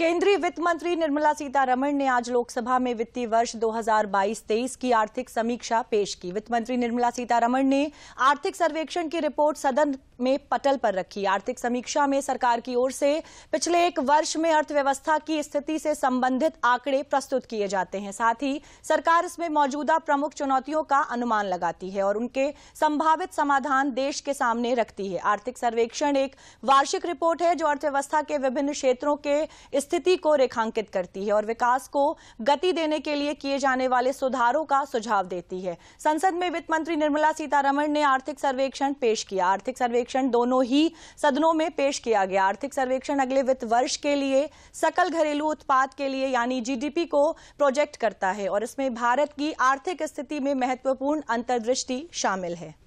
केंद्रीय वित्त मंत्री निर्मला सीतारमण ने आज लोकसभा में वित्तीय वर्ष 2022-23 की आर्थिक समीक्षा पेश की वित्त मंत्री निर्मला सीतारमण ने आर्थिक सर्वेक्षण की रिपोर्ट सदन में पटल पर रखी आर्थिक समीक्षा में सरकार की ओर से पिछले एक वर्ष में अर्थव्यवस्था की स्थिति से संबंधित आंकड़े प्रस्तुत किए जाते हैं साथ ही सरकार इसमें मौजूदा प्रमुख चुनौतियों का अनुमान लगाती है और उनके संभावित समाधान देश के सामने रखती है आर्थिक सर्वेक्षण एक वार्षिक रिपोर्ट है जो अर्थव्यवस्था के विभिन्न क्षेत्रों के स्थिति को रेखांकित करती है और विकास को गति देने के लिए किए जाने वाले सुधारों का सुझाव देती है संसद में वित्त मंत्री निर्मला सीतारमण ने आर्थिक सर्वेक्षण पेश किया आर्थिक सर्वेक्षण दोनों ही सदनों में पेश किया गया आर्थिक सर्वेक्षण अगले वित्त वर्ष के लिए सकल घरेलू उत्पाद के लिए यानी जीडीपी को प्रोजेक्ट करता है और इसमें भारत की आर्थिक स्थिति में महत्वपूर्ण अंतर्दृष्टि शामिल है